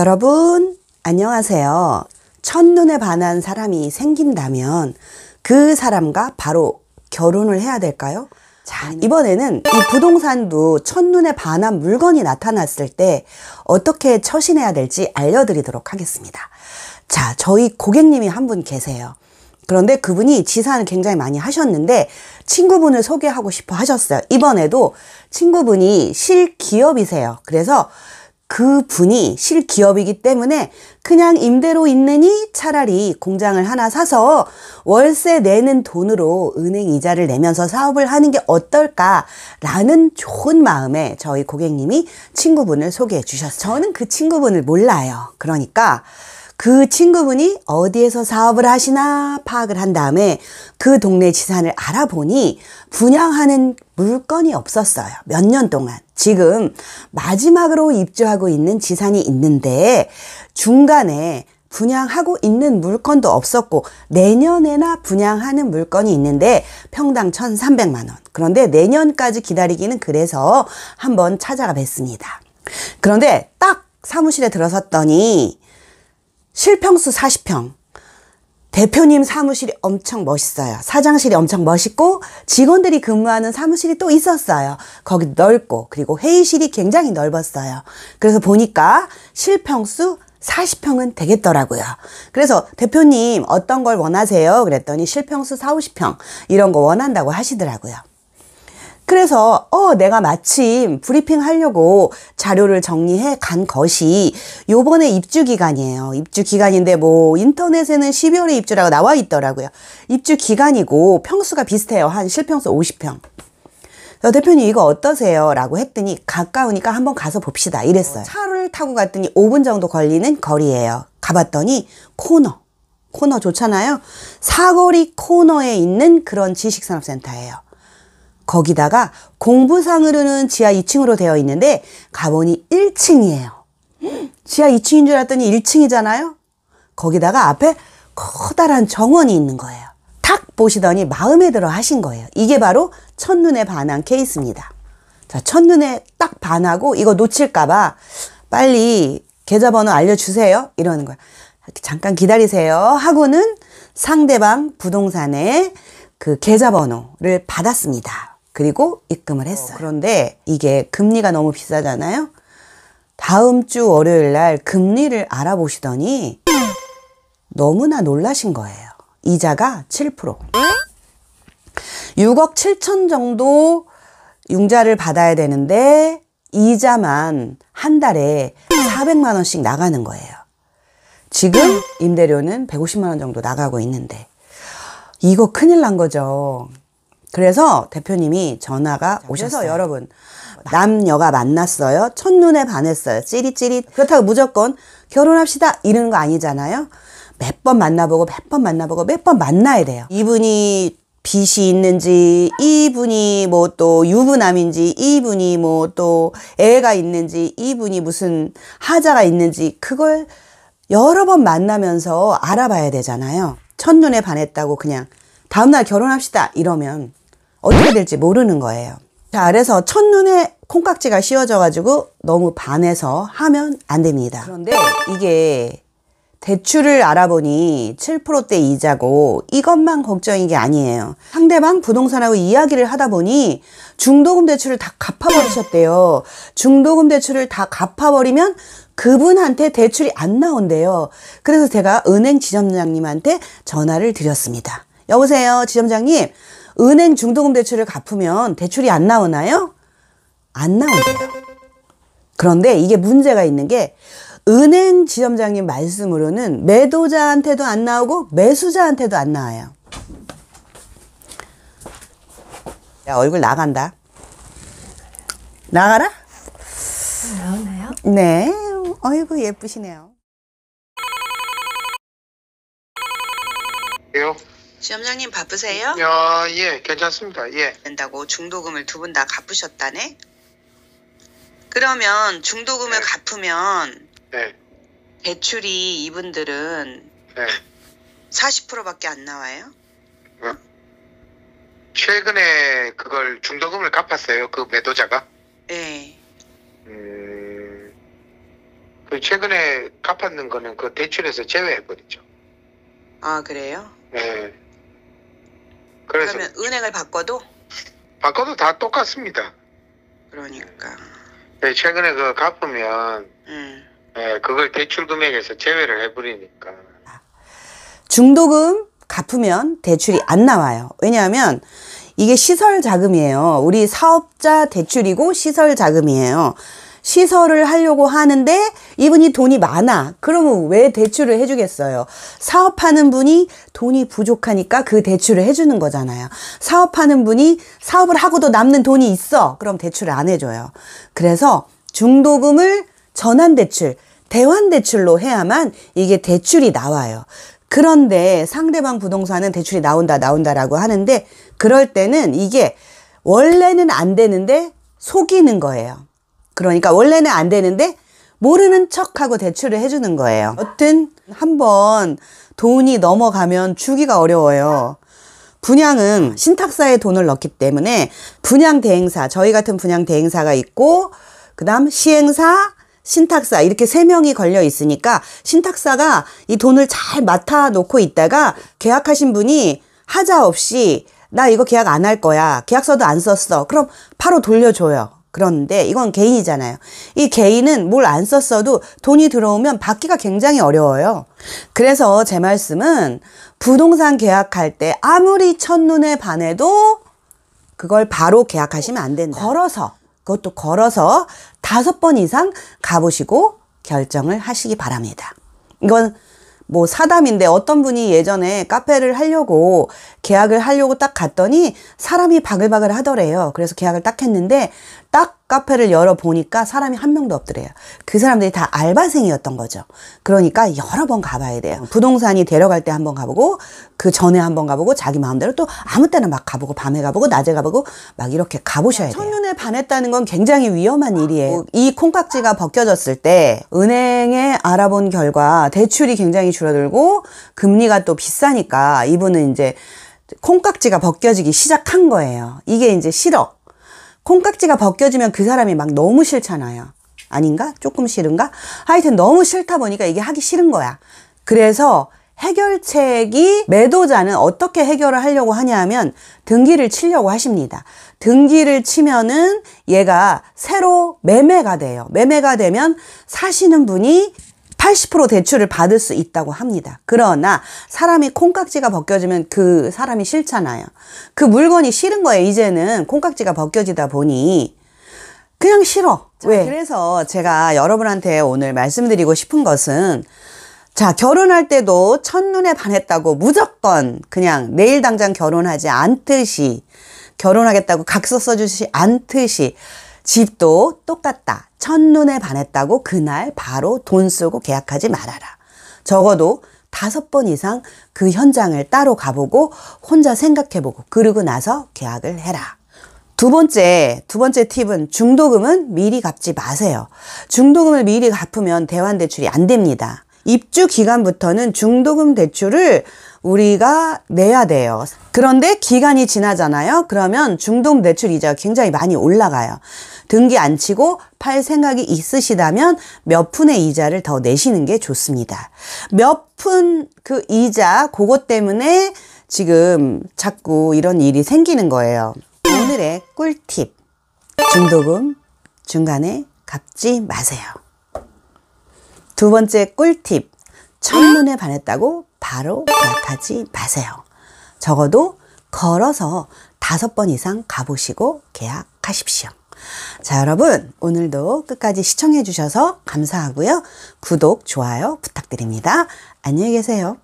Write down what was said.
여러분, 안녕하세요. 첫눈에 반한 사람이 생긴다면 그 사람과 바로 결혼을 해야 될까요? 자, 이번에는 이 부동산도 첫눈에 반한 물건이 나타났을 때 어떻게 처신해야 될지 알려드리도록 하겠습니다. 자, 저희 고객님이 한 분 계세요. 그런데 그분이 지산을 굉장히 많이 하셨는데 친구분을 소개하고 싶어 하셨어요. 이번에도 친구분이 실기업이세요. 그래서 그 분이 실기업이기 때문에 그냥 임대로 있느니 차라리 공장을 하나 사서 월세 내는 돈으로 은행 이자를 내면서 사업을 하는 게 어떨까라는 좋은 마음에 저희 고객님이 친구분을 소개해 주셨어요. 저는 그 친구분을 몰라요. 그러니까 그 친구분이 어디에서 사업을 하시나 파악을 한 다음에 그 동네 지산을 알아보니 분양하는 물건이 없었어요. 몇 년 동안. 지금 마지막으로 입주하고 있는 지산이 있는데 중간에 분양하고 있는 물건도 없었고 내년에나 분양하는 물건이 있는데 평당 1,300만 원. 그런데 내년까지 기다리기는 그래서 한번 찾아가 뵀습니다. 그런데 딱 사무실에 들어섰더니 실평수 40평, 대표님 사무실이 엄청 멋있어요. 사장실이 엄청 멋있고 직원들이 근무하는 사무실이 또 있었어요. 거기 넓고 그리고 회의실이 굉장히 넓었어요. 그래서 보니까 실평수 40평은 되겠더라고요. 그래서 대표님 어떤 걸 원하세요? 그랬더니 실평수 4, 50평 이런 거 원한다고 하시더라고요. 그래서 어 내가 마침 브리핑 하려고 자료를 정리해 간 것이 요번에 입주 기간이에요. 입주 기간인데 뭐 인터넷에는 12월에 입주라고 나와 있더라고요. 입주 기간이고 평수가 비슷해요. 한 실평수 50평. 대표님 이거 어떠세요? 라고 했더니 가까우니까 한번 가서 봅시다 이랬어요 차를 타고 갔더니 5분 정도 걸리는 거리예요 가봤더니 코너 코너 좋잖아요 사거리 코너에 있는 그런 지식산업센터예요 거기다가 공부상으로는 지하 2층으로 되어 있는데 가보니 1층이에요. 지하 2층인 줄 알았더니 1층이잖아요. 거기다가 앞에 커다란 정원이 있는 거예요. 탁 보시더니 마음에 들어 하신 거예요. 이게 바로 첫눈에 반한 케이스입니다. 자, 첫눈에 딱 반하고 이거 놓칠까봐 빨리 계좌번호 알려주세요. 이러는 거예요 잠깐 기다리세요. 하고는 상대방 부동산에그 계좌번호를 받았습니다. 그리고 입금을 어, 했어요. 그런데 이게 금리가 너무 비싸잖아요. 다음 주 월요일 날 금리를 알아보시더니 너무나 놀라신 거예요. 이자가 7%. 6억 7천 정도 융자를 받아야 되는데 이자만 한 달에 400만 원씩 나가는 거예요. 지금 임대료는 150만 원 정도 나가고 있는데 이거 큰일 난 거죠. 그래서 대표님이 전화가 오셔서 여러분 남녀가 만났어요. 첫눈에 반했어요. 찌릿찌릿. 그렇다고 무조건 결혼합시다 이러는 거 아니잖아요. 몇 번 만나보고 몇 번 만나보고 몇 번 만나야 돼요. 이분이 빚이 있는지 이분이 뭐 또 유부남인지 이분이 뭐 또 애가 있는지 이분이 무슨 하자가 있는지 그걸 여러 번 만나면서 알아봐야 되잖아요. 첫눈에 반했다고 그냥 다음날 결혼합시다 이러면 어떻게 될지 모르는 거예요. 자, 그래서 첫눈에 콩깍지가 씌워져가지고 너무 반해서 하면 안 됩니다. 그런데 이게 대출을 알아보니 7%대 이자고 이것만 걱정인 게 아니에요. 상대방 부동산하고 이야기를 하다 보니 중도금 대출을 다 갚아버리셨대요. 중도금 대출을 다 갚아버리면 그분한테 대출이 안 나온대요. 그래서 제가 은행 지점장님한테 전화를 드렸습니다. 여보세요, 지점장님. 은행 중도금 대출을 갚으면 대출이 안 나오나요? 안 나온대요. 그런데 이게 문제가 있는 게 은행 지점장님 말씀으로는 매도자한테도 안 나오고 매수자한테도 안 나와요. 야, 얼굴 나간다. 나가라? 나오나요? 네. 어이구, 예쁘시네요. 예 시험장님 바쁘세요? 어, 예, 괜찮습니다. 예. 된다고 중도금을 두 분 다 갚으셨다네? 그러면 중도금을 네. 갚으면 네. 대출이 이분들은 네. 40%밖에 안 나와요? 어? 최근에 그걸 중도금을 갚았어요. 그 매도자가. 네. 음, 그 최근에 갚았는 거는 그 대출에서 제외해버리죠. 아, 그래요? 네. 그래서 그러면 은행을 바꿔도? 바꿔도 다 똑같습니다. 그러니까. 네, 최근에 그거 갚으면 음. 네, 그걸 대출 금액에서 제외를 해버리니까. 중도금 갚으면 대출이 안 나와요. 왜냐하면 이게 시설 자금이에요. 우리 사업자 대출이고 시설 자금이에요. 시설을 하려고 하는데 이분이 돈이 많아. 그러면 왜 대출을 해주겠어요? 사업하는 분이 돈이 부족하니까 그 대출을 해주는 거잖아요. 사업하는 분이 사업을 하고도 남는 돈이 있어. 그럼 대출을 안 해줘요. 그래서 중도금을 전환대출, 대환대출로 해야만 이게 대출이 나와요. 그런데 상대방 부동산은 대출이 나온다, 나온다라고 하는데 그럴 때는 이게 원래는 안 되는데 속이는 거예요. 그러니까 원래는 안 되는데 모르는 척하고 대출을 해주는 거예요. 여튼 한번 돈이 넘어가면 주기가 어려워요. 분양은 신탁사에 돈을 넣기 때문에 분양 대행사, 저희 같은 분양 대행사가 있고 그다음 시행사, 신탁사 이렇게 세 명이 걸려 있으니까 신탁사가 이 돈을 잘 맡아 놓고 있다가 계약하신 분이 하자 없이 나 이거 계약 안 할 거야. 계약서도 안 썼어. 그럼 바로 돌려줘요. 그런데 이건 개인이잖아요. 이 개인은 뭘 안 썼어도 돈이 들어오면 받기가 굉장히 어려워요. 그래서 제 말씀은 부동산 계약할 때 아무리 첫눈에 반해도 그걸 바로 계약하시면 안 된다. 걸어서 그것도 걸어서 다섯 번 이상 가보시고 결정을 하시기 바랍니다. 이건 뭐 사담인데 어떤 분이 예전에 카페를 하려고 계약을 하려고 딱 갔더니 사람이 바글바글 하더래요. 그래서 계약을 딱 했는데 딱 카페를 열어보니까 사람이 한 명도 없더래요. 그 사람들이 다 알바생이었던 거죠. 그러니까 여러 번 가봐야 돼요. 어. 부동산이 데려갈 때 한 번 가보고, 그 전에 한 번 가보고, 자기 마음대로 또 아무 때나 막 가보고, 밤에 가보고, 낮에 가보고, 막 이렇게 가보셔야 돼요. 청년에 반했다는 건 굉장히 위험한 아, 일이에요. 뭐 이 콩깍지가 벗겨졌을 때, 은행에 알아본 결과, 대출이 굉장히 줄어들고, 금리가 또 비싸니까, 이분은 이제, 콩깍지가 벗겨지기 시작한 거예요. 이게 이제 실업, 콩깍지가 벗겨지면 그 사람이 막 너무 싫잖아요. 아닌가? 조금 싫은가? 하여튼 너무 싫다 보니까 이게 하기 싫은 거야. 그래서 해결책이 매도자는 어떻게 해결을 하려고 하냐면 등기를 치려고 하십니다. 등기를 치면은 얘가 새로 매매가 돼요. 매매가 되면 사시는 분이 80% 대출을 받을 수 있다고 합니다. 그러나 사람이 콩깍지가 벗겨지면 그 사람이 싫잖아요. 그 물건이 싫은 거예요. 이제는 콩깍지가 벗겨지다 보니 그냥 싫어. 자, 왜? 그래서 제가 여러분한테 오늘 말씀드리고 싶은 것은 자, 결혼할 때도 첫눈에 반했다고 무조건 그냥 내일 당장 결혼하지 않듯이 결혼하겠다고 각서 써주지 않듯이 집도 똑같다. 첫눈에 반했다고 그날 바로 돈 쓰고 계약하지 말아라. 적어도 다섯 번 이상 그 현장을 따로 가보고 혼자 생각해보고 그러고 나서 계약을 해라. 두 번째, 두 번째 팁은 중도금은 미리 갚지 마세요. 중도금을 미리 갚으면 대환 대출이 안 됩니다. 입주 기간부터는 중도금 대출을 우리가 내야 돼요. 그런데 기간이 지나잖아요. 그러면 중도금 대출 이자가 굉장히 많이 올라가요. 등기 안 치고 팔 생각이 있으시다면 몇 푼의 이자를 더 내시는 게 좋습니다. 몇 푼 그 이자 그것 때문에 지금 자꾸 이런 일이 생기는 거예요. 오늘의 꿀팁. 중도금 중간에 갚지 마세요. 두 번째 꿀팁. 첫눈에 반했다고 바로 계약하지 마세요. 적어도 걸어서 다섯 번 이상 가보시고 계약하십시오. 자, 여러분, 오늘도 끝까지 시청해 주셔서 감사하고요. 구독, 좋아요 부탁드립니다. 안녕히 계세요.